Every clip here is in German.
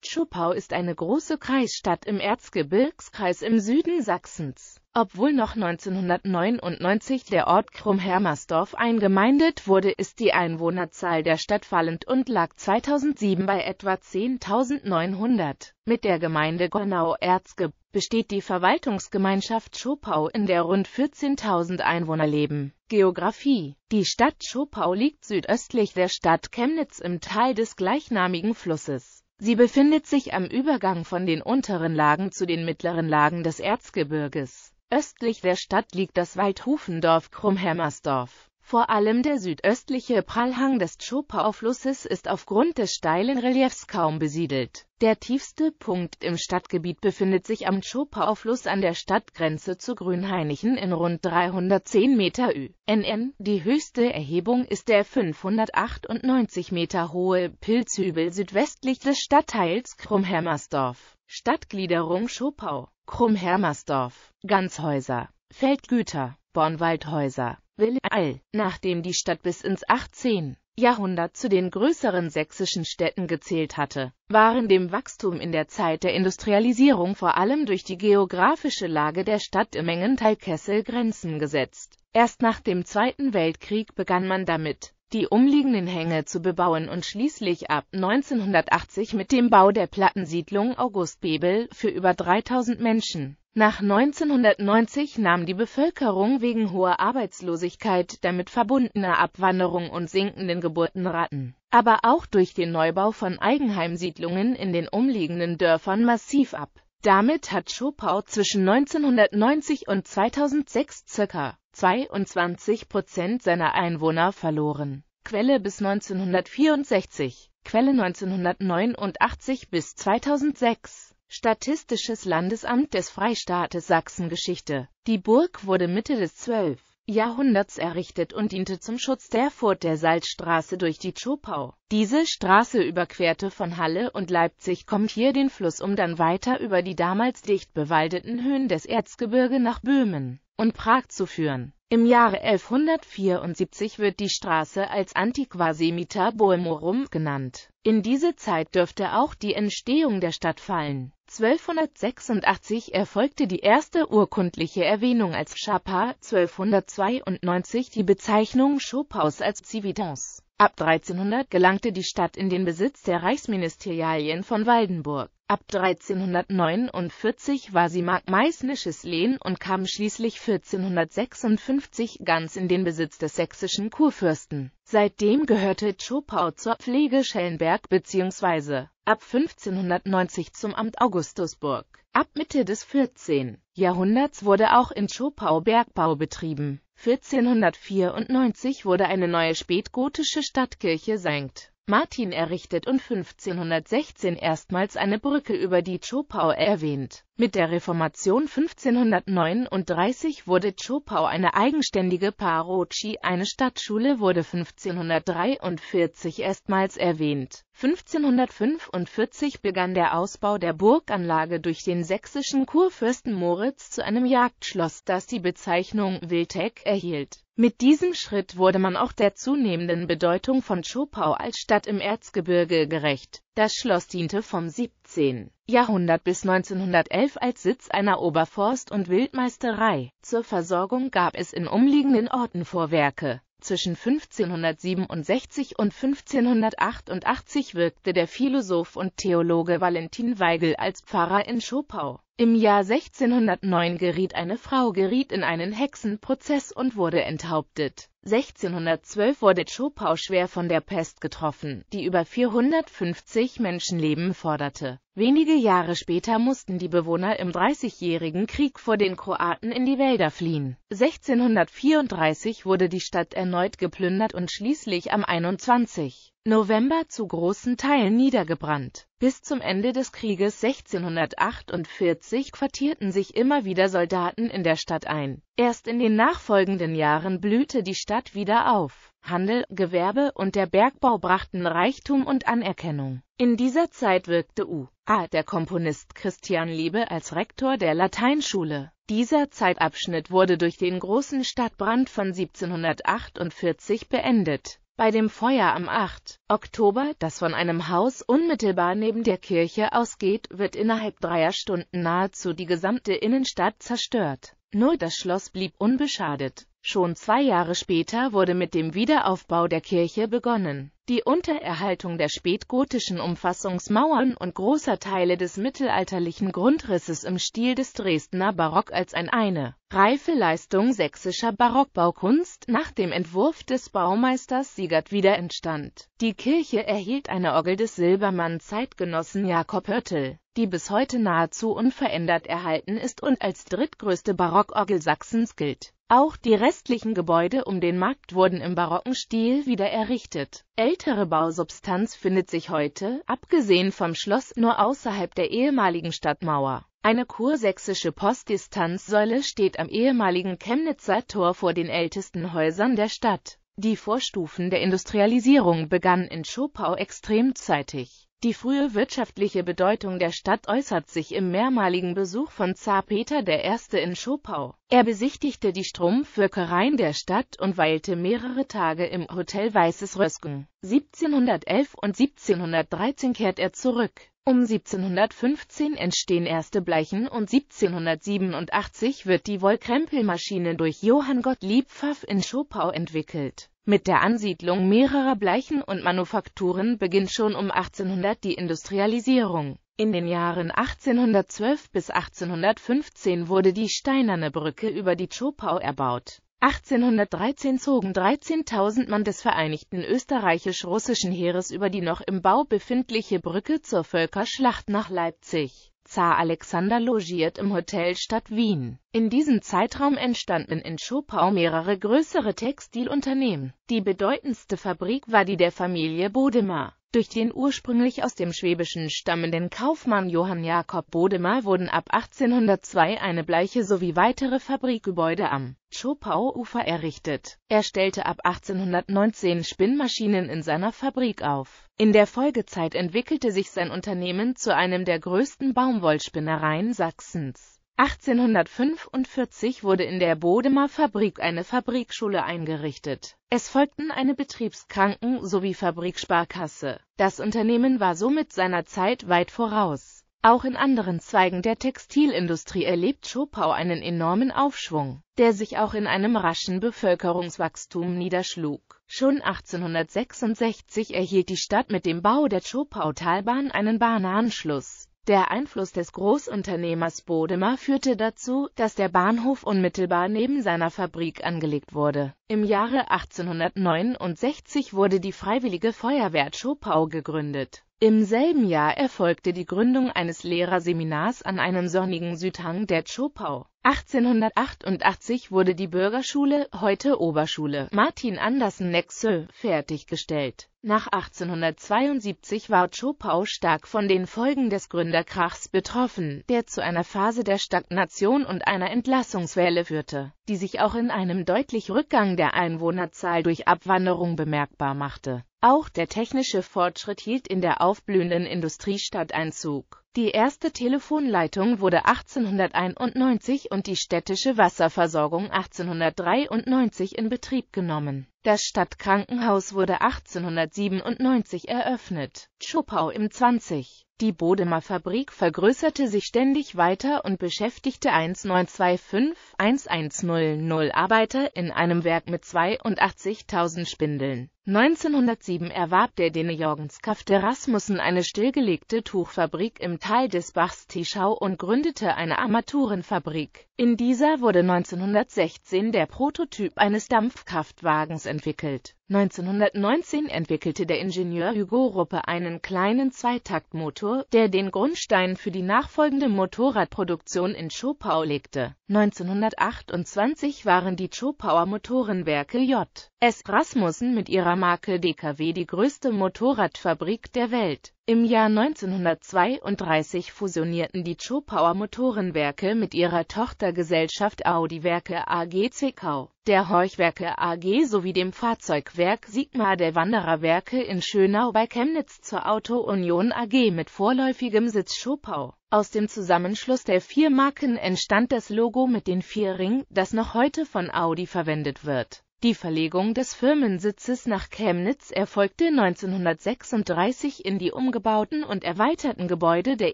Zschopau ist eine große Kreisstadt im Erzgebirgskreis im Süden Sachsens. Obwohl noch 1999 der Ort Krumm-Hermersdorf eingemeindet wurde, ist die Einwohnerzahl der Stadt fallend und lag 2007 bei etwa 10.900. Mit der Gemeinde Gornau-Erzge besteht die Verwaltungsgemeinschaft Schopau, in der rund 14.000 Einwohner leben. Geografie Die Stadt Schopau liegt südöstlich der Stadt Chemnitz im Tal des gleichnamigen Flusses. Sie befindet sich am Übergang von den unteren Lagen zu den mittleren Lagen des Erzgebirges. Östlich der Stadt liegt das Waldhufendorf Krummhammersdorf. Vor allem der südöstliche Prallhang des Chopau-Flusses ist aufgrund des steilen Reliefs kaum besiedelt. Der tiefste Punkt im Stadtgebiet befindet sich am Chopau-Fluss an der Stadtgrenze zu Grünheinichen in rund 310 Meter ÜNN. Die höchste Erhebung ist der 598 Meter hohe Pilzhübel südwestlich des Stadtteils Krummhermersdorf. Stadtgliederung Schopau, Krummhermersdorf, Ganzhäuser, Feldgüter, Bornwaldhäuser. Will All, nachdem die Stadt bis ins 18. Jahrhundert zu den größeren sächsischen Städten gezählt hatte, waren dem Wachstum in der Zeit der Industrialisierung vor allem durch die geografische Lage der Stadt im engen Kessel Grenzen gesetzt. Erst nach dem Zweiten Weltkrieg begann man damit, die umliegenden Hänge zu bebauen und schließlich ab 1980 mit dem Bau der Plattensiedlung August Bebel für über 3000 Menschen. Nach 1990 nahm die Bevölkerung wegen hoher Arbeitslosigkeit, damit verbundener Abwanderung und sinkenden Geburtenraten, aber auch durch den Neubau von Eigenheimsiedlungen in den umliegenden Dörfern massiv ab damit hat Schopau zwischen 1990 und 2006 circa 22 Prozent seiner Einwohner verloren. Quelle bis 1964, Quelle 1989 bis 2006. Statistisches Landesamt des Freistaates Sachsen Geschichte. Die Burg wurde Mitte des 12. Jahrhunderts errichtet und diente zum Schutz der Furt der Salzstraße durch die Zschopau. Diese Straße überquerte von Halle und Leipzig kommt hier den Fluss um dann weiter über die damals dicht bewaldeten Höhen des Erzgebirge nach Böhmen und Prag zu führen im Jahre 1174 wird die Straße als Antiqua Semita Boemorum genannt. In diese Zeit dürfte auch die Entstehung der Stadt fallen. 1286 erfolgte die erste urkundliche Erwähnung als Chapa, 1292 die Bezeichnung Schopaus als Civitas. Ab 1300 gelangte die Stadt in den Besitz der Reichsministerialien von Waldenburg. Ab 1349 war sie Mark markmeißnisches Lehen und kam schließlich 1456 ganz in den Besitz des sächsischen Kurfürsten. Seitdem gehörte Chopau zur Pflege Schellenberg bzw. ab 1590 zum Amt Augustusburg. Ab Mitte des 14. Jahrhunderts wurde auch in Chopau Bergbau betrieben. 1494 wurde eine neue spätgotische Stadtkirche St Martin errichtet und 1516 erstmals eine Brücke über die Chopau erwähnt. Mit der Reformation 1539 wurde Chopau eine eigenständige Parochie, eine Stadtschule wurde 1543 erstmals erwähnt. 1545 begann der Ausbau der Burganlage durch den sächsischen Kurfürsten Moritz zu einem Jagdschloss, das die Bezeichnung Wiltec erhielt. Mit diesem Schritt wurde man auch der zunehmenden Bedeutung von Schopau als Stadt im Erzgebirge gerecht. Das Schloss diente vom 17. Jahrhundert bis 1911 als Sitz einer Oberforst- und Wildmeisterei. Zur Versorgung gab es in umliegenden Orten Vorwerke. Zwischen 1567 und 1588 wirkte der Philosoph und Theologe Valentin Weigel als Pfarrer in Schopau. Im Jahr 1609 geriet eine Frau geriet in einen Hexenprozess und wurde enthauptet 1612 wurde Zschopau schwer von der Pest getroffen, die über 450 Menschenleben forderte. Wenige Jahre später mussten die Bewohner im Dreißigjährigen Krieg vor den Kroaten in die Wälder fliehen. 1634 wurde die Stadt erneut geplündert und schließlich am 21. November zu großen Teilen niedergebrannt. Bis zum Ende des Krieges 1648 quartierten sich immer wieder Soldaten in der Stadt ein. Erst in den nachfolgenden Jahren blühte die Stadt wieder auf. Handel, Gewerbe und der Bergbau brachten Reichtum und Anerkennung. In dieser Zeit wirkte U. A. der Komponist Christian Liebe als Rektor der Lateinschule. Dieser Zeitabschnitt wurde durch den großen Stadtbrand von 1748 beendet. Bei dem Feuer am 8. Oktober, das von einem Haus unmittelbar neben der Kirche ausgeht, wird innerhalb dreier Stunden nahezu die gesamte Innenstadt zerstört. Nur das Schloss blieb unbeschadet. Schon zwei Jahre später wurde mit dem Wiederaufbau der Kirche begonnen die Untererhaltung der spätgotischen Umfassungsmauern und großer Teile des mittelalterlichen Grundrisses im Stil des Dresdner Barock als ein eine reife Leistung sächsischer Barockbaukunst nach dem Entwurf des Baumeisters Siegert wieder entstand. Die Kirche erhielt eine Orgel des Silbermann-Zeitgenossen Jakob Hörtel, die bis heute nahezu unverändert erhalten ist und als drittgrößte Barockorgel Sachsens gilt. Auch die restlichen Gebäude um den Markt wurden im barocken Stil wieder errichtet ältere Bausubstanz findet sich heute, abgesehen vom Schloss, nur außerhalb der ehemaligen Stadtmauer. Eine kursächsische Postdistanzsäule steht am ehemaligen Chemnitzer Tor vor den ältesten Häusern der Stadt. Die Vorstufen der Industrialisierung begannen in Schopau extrem zeitig. Die frühe wirtschaftliche Bedeutung der Stadt äußert sich im mehrmaligen Besuch von Zar Peter I. in Schopau. Er besichtigte die Strumpfwirkereien der Stadt und weilte mehrere Tage im Hotel Weißes Rösken. 1711 und 1713 kehrt er zurück. Um 1715 entstehen erste Bleichen und 1787 wird die Wollkrempelmaschine durch Johann Gottlieb Pfaff in Schopau entwickelt mit der Ansiedlung mehrerer Bleichen und Manufakturen beginnt schon um 1800 die Industrialisierung. In den Jahren 1812 bis 1815 wurde die steinerne Brücke über die Zschopau erbaut. 1813 zogen 13.000 Mann des Vereinigten Österreichisch-Russischen Heeres über die noch im Bau befindliche Brücke zur Völkerschlacht nach Leipzig. Zar Alexander logiert im Hotel Stadt Wien. In diesem Zeitraum entstanden in Schopau mehrere größere Textilunternehmen. Die bedeutendste Fabrik war die der Familie Bodemar. Durch den ursprünglich aus dem Schwäbischen stammenden Kaufmann Johann Jakob Bodemar wurden ab 1802 eine Bleiche sowie weitere Fabrikgebäude am Schopauufer errichtet. Er stellte ab 1819 Spinnmaschinen in seiner Fabrik auf. In der Folgezeit entwickelte sich sein Unternehmen zu einem der größten Baumwollspinnereien Sachsens. 1845 wurde in der Bodemer Fabrik eine Fabrikschule eingerichtet. Es folgten eine Betriebskranken sowie Fabriksparkasse. Das Unternehmen war somit seiner Zeit weit voraus. Auch in anderen Zweigen der Textilindustrie erlebt Schopau einen enormen Aufschwung, der sich auch in einem raschen Bevölkerungswachstum niederschlug. Schon 1866 erhielt die Stadt mit dem Bau der Schopau-Talbahn einen Bahnanschluss der Einfluss des Großunternehmers Bodemer führte dazu, dass der Bahnhof unmittelbar neben seiner Fabrik angelegt wurde. Im Jahre 1869 wurde die Freiwillige Feuerwehr Schopau gegründet im selben Jahr erfolgte die Gründung eines Lehrerseminars an einem sonnigen Südhang der Zschopau. 1888 wurde die Bürgerschule, heute Oberschule, Martin Andersen Nexö, fertiggestellt. Nach 1872 war Zschopau stark von den Folgen des Gründerkrachs betroffen, der zu einer Phase der Stagnation und einer Entlassungswelle führte, die sich auch in einem deutlichen Rückgang der Einwohnerzahl durch Abwanderung bemerkbar machte. Auch der technische Fortschritt hielt in der aufblühenden Industriestadt Einzug. Die erste Telefonleitung wurde 1891 und die städtische Wasserversorgung 1893 in Betrieb genommen. Das Stadtkrankenhaus wurde 1897 eröffnet, Zschopau im 20. Die Bodemer Fabrik vergrößerte sich ständig weiter und beschäftigte 1925-1100 Arbeiter in einem Werk mit 82.000 Spindeln. 1907 erwarb der Dene Jorgenskaft Rasmussen eine stillgelegte Tuchfabrik im Teil des Bachs Tischau und gründete eine Armaturenfabrik. In dieser wurde 1916 der Prototyp eines Dampfkraftwagens entwickelt 1919 entwickelte der Ingenieur Hugo Ruppe einen kleinen Zweitaktmotor, der den Grundstein für die nachfolgende Motorradproduktion in Chopau legte. 1928 waren die Chopauer Motorenwerke J. S. Rasmussen mit ihrer Marke DKW die größte Motorradfabrik der Welt. Im Jahr 1932 fusionierten die Chopauer Motorenwerke mit ihrer Tochtergesellschaft Audi Werke AG Zwickau, der Horchwerke AG sowie dem Fahrzeugwerk Werk Sigmar der Wandererwerke in Schönau bei Chemnitz zur Auto Union AG mit vorläufigem Sitz Schopau. Aus dem Zusammenschluss der vier Marken entstand das Logo mit den vier Ringen, das noch heute von Audi verwendet wird die Verlegung des Firmensitzes nach Chemnitz erfolgte 1936 in die umgebauten und erweiterten Gebäude der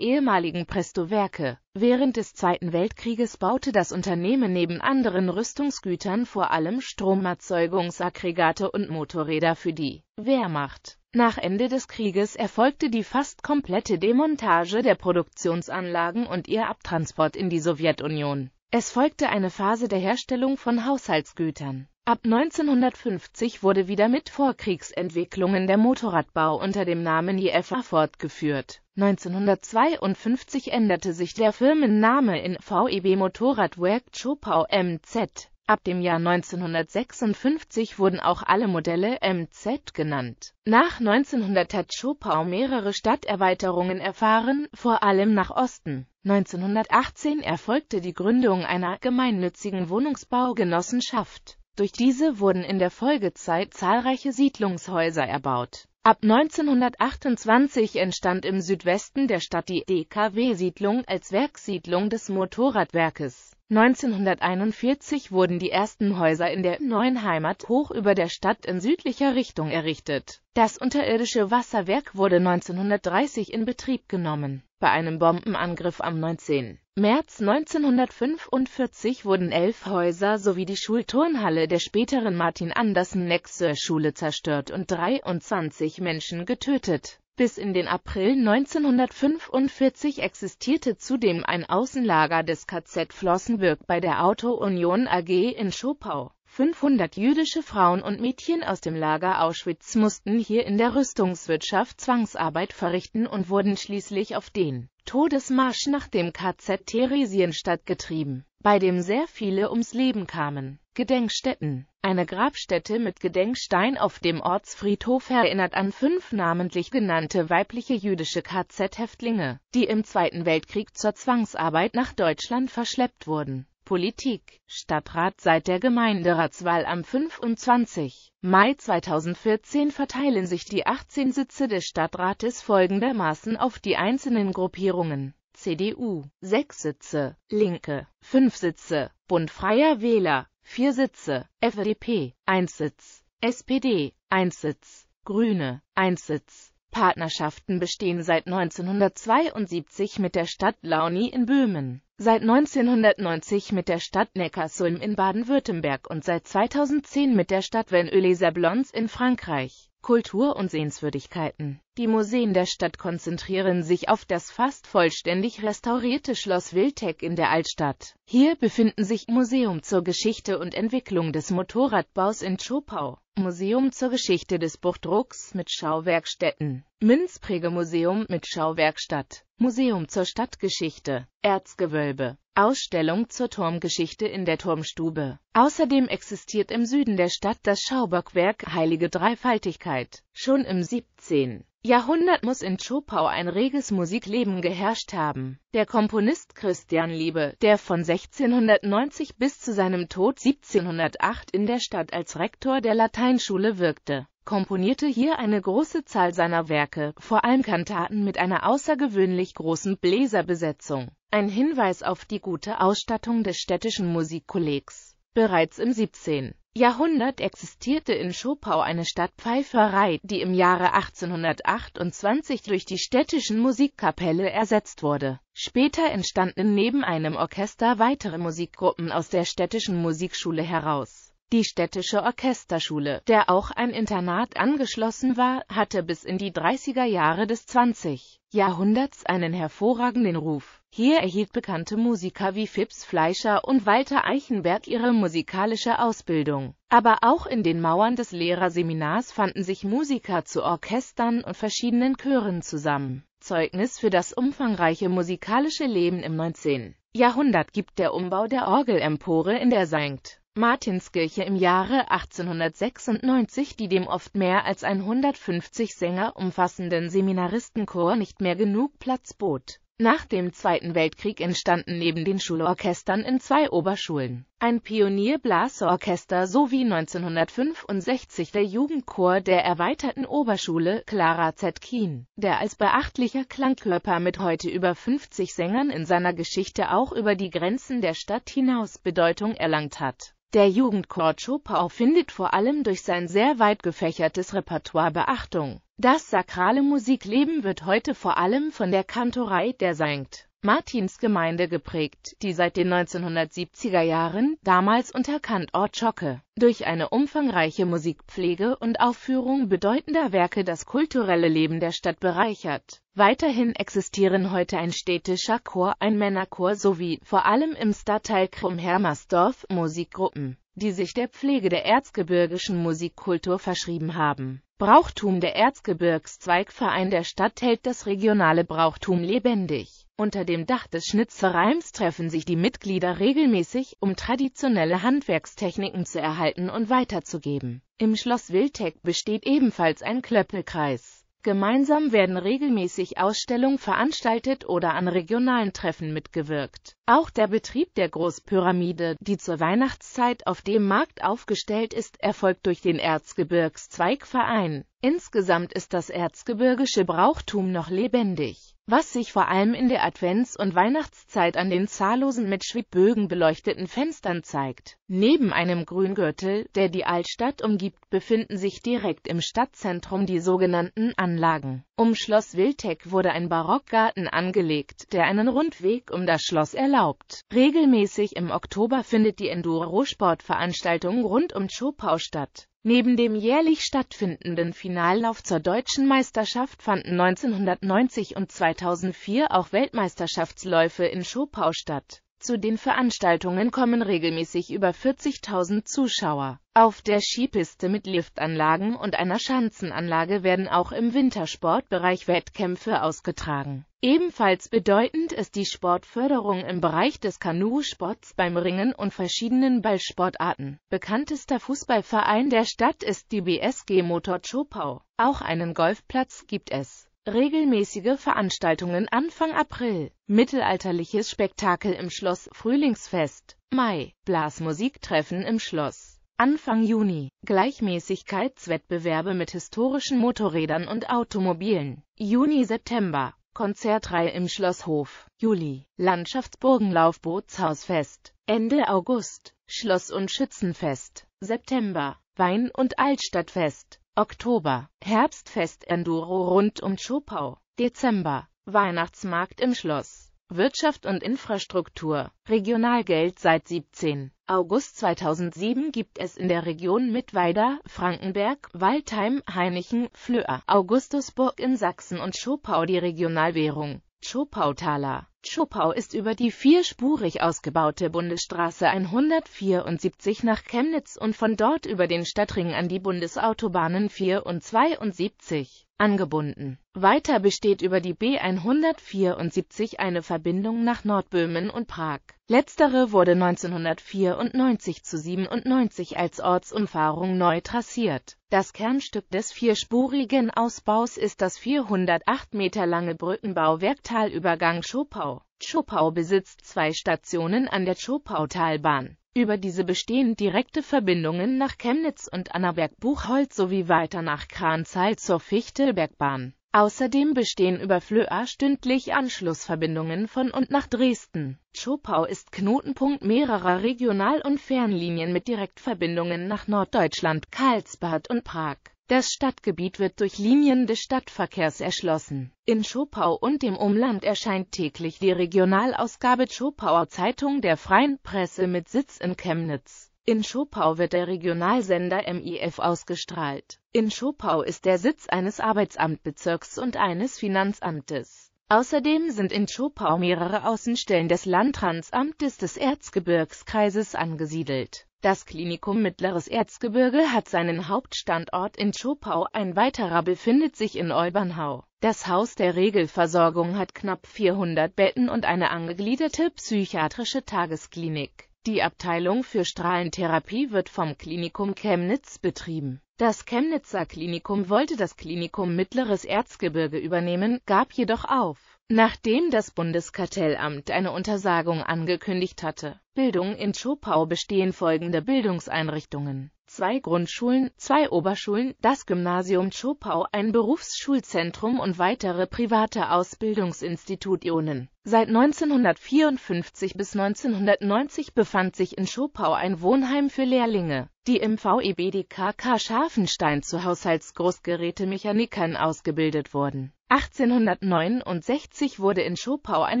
ehemaligen Presto-Werke. Während des Zweiten Weltkrieges baute das Unternehmen neben anderen Rüstungsgütern vor allem Stromerzeugungsaggregate und Motorräder für die Wehrmacht. Nach Ende des Krieges erfolgte die fast komplette Demontage der Produktionsanlagen und ihr Abtransport in die Sowjetunion. Es folgte eine Phase der Herstellung von Haushaltsgütern. Ab 1950 wurde wieder mit Vorkriegsentwicklungen der Motorradbau unter dem Namen IFA fortgeführt. 1952 änderte sich der Firmenname in VEB Motorradwerk Chopau MZ. Ab dem Jahr 1956 wurden auch alle Modelle MZ genannt. Nach 1900 hat Chopau mehrere Stadterweiterungen erfahren, vor allem nach Osten. 1918 erfolgte die Gründung einer gemeinnützigen Wohnungsbaugenossenschaft. Durch diese wurden in der Folgezeit zahlreiche Siedlungshäuser erbaut. Ab 1928 entstand im Südwesten der Stadt die DKW-Siedlung als Werkssiedlung des Motorradwerkes 1941 wurden die ersten Häuser in der neuen Heimat hoch über der Stadt in südlicher Richtung errichtet. Das unterirdische Wasserwerk wurde 1930 in Betrieb genommen. Bei einem Bombenangriff am 19. März 1945 wurden elf Häuser sowie die Schulturnhalle der späteren Martin Andersen nexer Schule zerstört und 23 Menschen getötet. Bis in den April 1945 existierte zudem ein Außenlager des KZ Flossenbürg bei der Auto Union AG in Schopau. 500 jüdische Frauen und Mädchen aus dem Lager Auschwitz mussten hier in der Rüstungswirtschaft Zwangsarbeit verrichten und wurden schließlich auf den Todesmarsch nach dem KZ Theresienstadt getrieben, bei dem sehr viele ums Leben kamen Gedenkstätten Eine Grabstätte mit Gedenkstein auf dem Ortsfriedhof erinnert an fünf namentlich genannte weibliche jüdische KZ-Häftlinge, die im Zweiten Weltkrieg zur Zwangsarbeit nach Deutschland verschleppt wurden. Politik Stadtrat Seit der Gemeinderatswahl am 25. Mai 2014 verteilen sich die 18 Sitze des Stadtrates folgendermaßen auf die einzelnen Gruppierungen. CDU, 6 Sitze, Linke, 5 Sitze, Bund Freier Wähler, vier Sitze, FDP, ein Sitz, SPD, ein Sitz, Grüne, ein Sitz. Partnerschaften bestehen seit 1972 mit der Stadt Launi in Böhmen, seit 1990 mit der Stadt Neckarsulm in Baden-Württemberg und seit 2010 mit der Stadt Veneux-les-Sablons in Frankreich. Kultur und Sehenswürdigkeiten die Museen der Stadt konzentrieren sich auf das fast vollständig restaurierte Schloss Wiltec in der Altstadt. Hier befinden sich Museum zur Geschichte und Entwicklung des Motorradbaus in Schopau, Museum zur Geschichte des Buchdrucks mit Schauwerkstätten, Münzprägemuseum mit Schauwerkstatt, Museum zur Stadtgeschichte, Erzgewölbe, Ausstellung zur Turmgeschichte in der Turmstube. Außerdem existiert im Süden der Stadt das Schaubergwerk Heilige Dreifaltigkeit. Schon im 17. Jahrhundert muss in Zschopau ein reges Musikleben geherrscht haben. Der Komponist Christian Liebe, der von 1690 bis zu seinem Tod 1708 in der Stadt als Rektor der Lateinschule wirkte, komponierte hier eine große Zahl seiner Werke, vor allem Kantaten mit einer außergewöhnlich großen Bläserbesetzung. Ein Hinweis auf die gute Ausstattung des städtischen Musikkollegs. Bereits im 17. Jahrhundert existierte in Schopau eine Stadtpfeiferei, die im Jahre 1828 durch die städtischen Musikkapelle ersetzt wurde. Später entstanden neben einem Orchester weitere Musikgruppen aus der städtischen Musikschule heraus die städtische Orchesterschule, der auch ein Internat angeschlossen war, hatte bis in die 30er Jahre des 20. Jahrhunderts einen hervorragenden Ruf. Hier erhielt bekannte Musiker wie Phipps Fleischer und Walter Eichenberg ihre musikalische Ausbildung. Aber auch in den Mauern des Lehrerseminars fanden sich Musiker zu Orchestern und verschiedenen Chören zusammen. Zeugnis für das umfangreiche musikalische Leben im 19. Jahrhundert gibt der Umbau der Orgelempore in der St. Martinskirche im Jahre 1896, die dem oft mehr als 150 Sänger umfassenden Seminaristenchor nicht mehr genug Platz bot. Nach dem Zweiten Weltkrieg entstanden neben den Schulorchestern in zwei Oberschulen ein Pionierblasorchester sowie 1965 der Jugendchor der erweiterten Oberschule Clara Zetkin, der als beachtlicher Klangkörper mit heute über 50 Sängern in seiner Geschichte auch über die Grenzen der Stadt hinaus Bedeutung erlangt hat. Der Jugendchor Chopau findet vor allem durch sein sehr weit gefächertes Repertoire Beachtung. Das sakrale Musikleben wird heute vor allem von der Kantorei der St. Martins Gemeinde geprägt, die seit den 1970er Jahren, damals unter Kantort Schocke, durch eine umfangreiche Musikpflege und Aufführung bedeutender Werke das kulturelle Leben der Stadt bereichert. Weiterhin existieren heute ein städtischer Chor, ein Männerchor sowie, vor allem im Stadtteil Krumm-Hermersdorf, Musikgruppen, die sich der Pflege der erzgebirgischen Musikkultur verschrieben haben. Brauchtum Der Erzgebirgszweigverein der Stadt hält das regionale Brauchtum lebendig. Unter dem Dach des Schnitzvereins treffen sich die Mitglieder regelmäßig, um traditionelle Handwerkstechniken zu erhalten und weiterzugeben. Im Schloss Wiltec besteht ebenfalls ein Klöppelkreis. Gemeinsam werden regelmäßig Ausstellungen veranstaltet oder an regionalen Treffen mitgewirkt. Auch der Betrieb der Großpyramide, die zur Weihnachtszeit auf dem Markt aufgestellt ist, erfolgt durch den Erzgebirgszweigverein. Insgesamt ist das erzgebirgische Brauchtum noch lebendig was sich vor allem in der Advents- und Weihnachtszeit an den zahllosen mit Schwibbögen beleuchteten Fenstern zeigt. Neben einem Grüngürtel, der die Altstadt umgibt, befinden sich direkt im Stadtzentrum die sogenannten Anlagen. Um Schloss Wiltec wurde ein Barockgarten angelegt, der einen Rundweg um das Schloss erlaubt. Regelmäßig im Oktober findet die Enduro-Sportveranstaltung rund um Chopau statt. Neben dem jährlich stattfindenden Finallauf zur deutschen Meisterschaft fanden 1990 und 2004 auch Weltmeisterschaftsläufe in Schopau statt zu den Veranstaltungen kommen regelmäßig über 40.000 Zuschauer. Auf der Skipiste mit Liftanlagen und einer Schanzenanlage werden auch im Wintersportbereich Wettkämpfe ausgetragen. Ebenfalls bedeutend ist die Sportförderung im Bereich des Kanusports beim Ringen und verschiedenen Ballsportarten. Bekanntester Fußballverein der Stadt ist die BSG Motor Chopau. Auch einen Golfplatz gibt es. Regelmäßige Veranstaltungen Anfang April, mittelalterliches Spektakel im Schloss Frühlingsfest, Mai, Blasmusiktreffen im Schloss. Anfang Juni, Gleichmäßigkeitswettbewerbe mit historischen Motorrädern und Automobilen. Juni-September, Konzertreihe im Schlosshof. Juli, Landschaftsburgenlaufbootshausfest. Ende August, Schloss- und Schützenfest. September, Wein- und Altstadtfest. Oktober, Herbstfest Enduro rund um Schopau, Dezember, Weihnachtsmarkt im Schloss, Wirtschaft und Infrastruktur, Regionalgeld seit 17. August 2007 gibt es in der Region Mittweida, Frankenberg, Waldheim, Heinichen, Flöa, Augustusburg in Sachsen und Schopau die Regionalwährung, Schopautaler. Schopau ist über die vierspurig ausgebaute Bundesstraße 174 nach Chemnitz und von dort über den Stadtring an die Bundesautobahnen 4 und 72 angebunden. Weiter besteht über die B 174 eine Verbindung nach Nordböhmen und Prag. Letztere wurde 1994 zu 97 als Ortsumfahrung neu trassiert. Das Kernstück des vierspurigen Ausbaus ist das 408 Meter lange Brückenbauwerk Talübergang Schopau. Zschopau besitzt zwei Stationen an der Zschopautalbahn. Über diese bestehen direkte Verbindungen nach Chemnitz und Annaberg-Buchholz sowie weiter nach Kranzal zur Fichtelbergbahn. Außerdem bestehen über Flöa stündlich Anschlussverbindungen von und nach Dresden. Zschopau ist Knotenpunkt mehrerer Regional- und Fernlinien mit Direktverbindungen nach Norddeutschland, Karlsbad und Prag. Das Stadtgebiet wird durch Linien des Stadtverkehrs erschlossen. In Schopau und dem Umland erscheint täglich die Regionalausgabe Schopauer Zeitung der Freien Presse mit Sitz in Chemnitz. In Schopau wird der Regionalsender MIF ausgestrahlt. In Schopau ist der Sitz eines Arbeitsamtbezirks und eines Finanzamtes. Außerdem sind in Zschopau mehrere Außenstellen des Landratsamtes des Erzgebirgskreises angesiedelt. Das Klinikum Mittleres Erzgebirge hat seinen Hauptstandort in Zschopau, ein weiterer befindet sich in Olbernhau. Das Haus der Regelversorgung hat knapp 400 Betten und eine angegliederte psychiatrische Tagesklinik. Die Abteilung für Strahlentherapie wird vom Klinikum Chemnitz betrieben. Das Chemnitzer Klinikum wollte das Klinikum Mittleres Erzgebirge übernehmen, gab jedoch auf. Nachdem das Bundeskartellamt eine Untersagung angekündigt hatte, Bildung in Schopau bestehen folgende Bildungseinrichtungen zwei Grundschulen, zwei Oberschulen, das Gymnasium Zschopau, ein Berufsschulzentrum und weitere private Ausbildungsinstitutionen. Seit 1954 bis 1990 befand sich in Schopau ein Wohnheim für Lehrlinge, die im VEBDKK Scharfenstein zu Haushaltsgroßgerätemechanikern ausgebildet wurden 1869 wurde in Schopau ein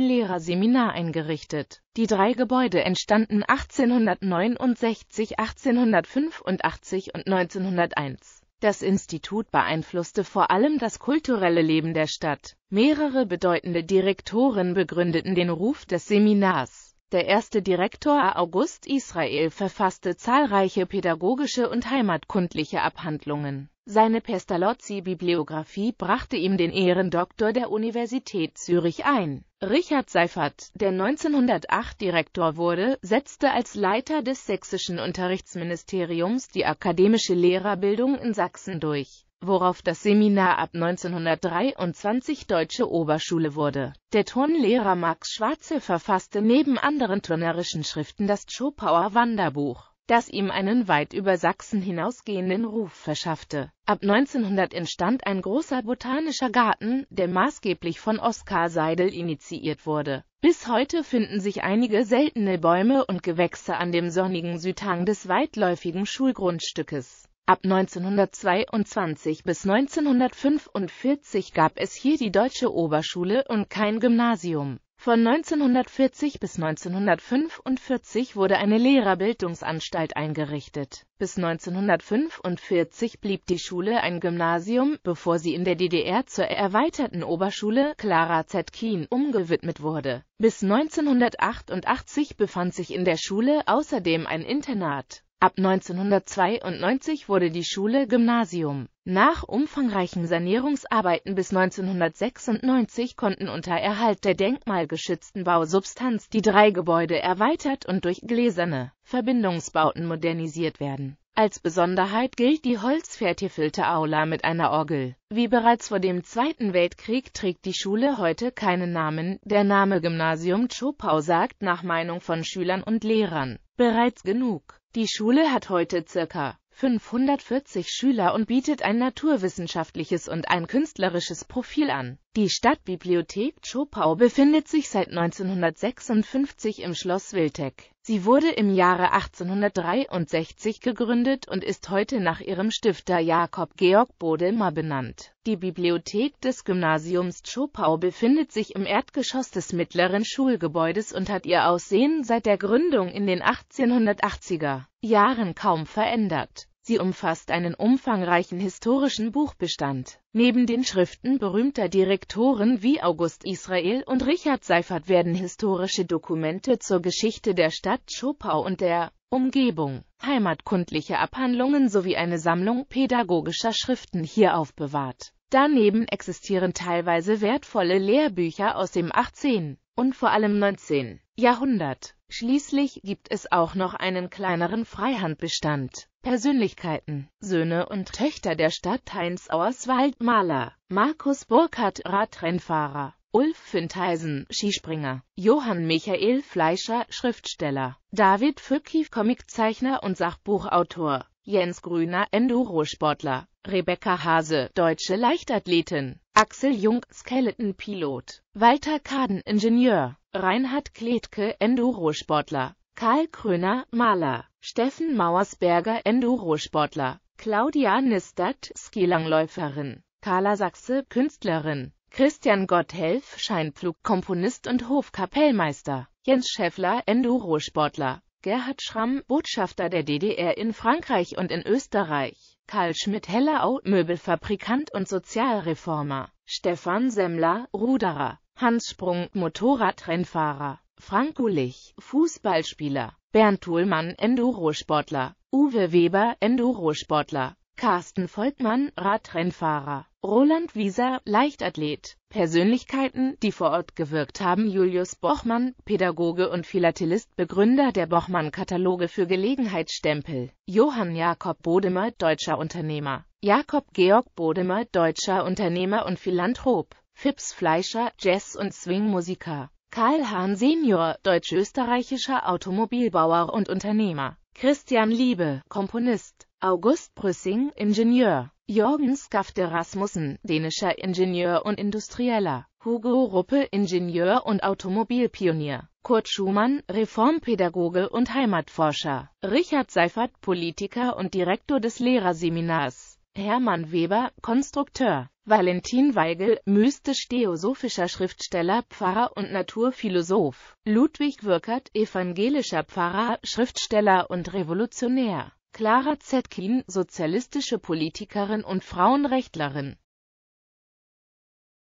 Lehrerseminar eingerichtet. Die drei Gebäude entstanden 1869, 1885 und 1901. Das Institut beeinflusste vor allem das kulturelle Leben der Stadt. Mehrere bedeutende Direktoren begründeten den Ruf des Seminars. Der erste Direktor August Israel verfasste zahlreiche pädagogische und heimatkundliche Abhandlungen. Seine Pestalozzi-Bibliographie brachte ihm den Ehrendoktor der Universität Zürich ein. Richard Seifert, der 1908 Direktor wurde, setzte als Leiter des sächsischen Unterrichtsministeriums die akademische Lehrerbildung in Sachsen durch worauf das Seminar ab 1923 Deutsche Oberschule wurde. Der Turnlehrer Max Schwarze verfasste neben anderen turnerischen Schriften das Schopauer Wanderbuch, das ihm einen weit über Sachsen hinausgehenden Ruf verschaffte. Ab 1900 entstand ein großer botanischer Garten, der maßgeblich von Oskar Seidel initiiert wurde. Bis heute finden sich einige seltene Bäume und Gewächse an dem sonnigen Südhang des weitläufigen Schulgrundstückes. Ab 1922 bis 1945 gab es hier die Deutsche Oberschule und kein Gymnasium. Von 1940 bis 1945 wurde eine Lehrerbildungsanstalt eingerichtet. Bis 1945 blieb die Schule ein Gymnasium, bevor sie in der DDR zur erweiterten Oberschule Clara Z. Kien umgewidmet wurde. Bis 1988 befand sich in der Schule außerdem ein Internat Ab 1992 wurde die Schule Gymnasium. Nach umfangreichen Sanierungsarbeiten bis 1996 konnten unter Erhalt der denkmalgeschützten Bausubstanz die drei Gebäude erweitert und durch gläserne Verbindungsbauten modernisiert werden als Besonderheit gilt die holzvertäfelte Aula mit einer Orgel. Wie bereits vor dem Zweiten Weltkrieg trägt die Schule heute keinen Namen. Der Name Gymnasium Chopau sagt nach Meinung von Schülern und Lehrern bereits genug. Die Schule hat heute ca. 540 Schüler und bietet ein naturwissenschaftliches und ein künstlerisches Profil an. Die Stadtbibliothek Chopau befindet sich seit 1956 im Schloss Wildeck. Sie wurde im Jahre 1863 gegründet und ist heute nach ihrem Stifter Jakob Georg Bodelmer benannt. Die Bibliothek des Gymnasiums Tschopau befindet sich im Erdgeschoss des mittleren Schulgebäudes und hat ihr Aussehen seit der Gründung in den 1880er Jahren kaum verändert Sie umfasst einen umfangreichen historischen Buchbestand. Neben den Schriften berühmter Direktoren wie August Israel und Richard Seifert werden historische Dokumente zur Geschichte der Stadt Schopau und der Umgebung, heimatkundliche Abhandlungen sowie eine Sammlung pädagogischer Schriften hier aufbewahrt Daneben existieren teilweise wertvolle Lehrbücher aus dem 18. und vor allem 19. Jahrhundert. Schließlich gibt es auch noch einen kleineren Freihandbestand. Persönlichkeiten Söhne und Töchter der Stadt Heinz Auerswald Maler, Markus Burkhardt Radrennfahrer, Ulf Füntheisen Skispringer, Johann Michael Fleischer Schriftsteller, David Fücki Comiczeichner und Sachbuchautor Jens Grüner, Endurosportler, Rebecca Hase, deutsche Leichtathletin, Axel Jung, Skeleton-Pilot, Walter Kaden, Ingenieur, Reinhard Kletke, Endurosportler, Karl Kröner, Maler, Steffen Mauersberger, Endurosportler, Claudia Nistert, Skilangläuferin, Carla Sachse, Künstlerin, Christian Gotthelf, Scheinpflug, Komponist und Hofkapellmeister, Jens Schäffler, Endurosportler, Gerhard Schramm, Botschafter der DDR in Frankreich und in Österreich, Karl Schmidt-Hellerau, Möbelfabrikant und Sozialreformer, Stefan Semmler, Ruderer, Hans Sprung, Motorradrennfahrer, Frank Ulich, Fußballspieler, Bernd Thulmann, Endurosportler, Uwe Weber, Endurosportler, Carsten Volkmann, Radrennfahrer, Roland Wieser, Leichtathlet, Persönlichkeiten, die vor Ort gewirkt haben Julius Bochmann, Pädagoge und Philatelist, Begründer der Bochmann-Kataloge für Gelegenheitsstempel, Johann Jakob Bodemer, deutscher Unternehmer, Jakob Georg Bodemer, deutscher Unternehmer und Philanthrop, Fips Fleischer, Jazz- und Swingmusiker, Karl Hahn Senior, deutsch-österreichischer Automobilbauer und Unternehmer. Christian Liebe, Komponist, August Prüssing, Ingenieur, Jorgen Skafte Rasmussen, dänischer Ingenieur und Industrieller, Hugo Ruppe, Ingenieur und Automobilpionier, Kurt Schumann, Reformpädagoge und Heimatforscher, Richard Seifert, Politiker und Direktor des Lehrerseminars, Hermann Weber, Konstrukteur, Valentin Weigel, mystisch-theosophischer Schriftsteller, Pfarrer und Naturphilosoph, Ludwig Würkert, evangelischer Pfarrer, Schriftsteller und Revolutionär, Clara Zetkin, sozialistische Politikerin und Frauenrechtlerin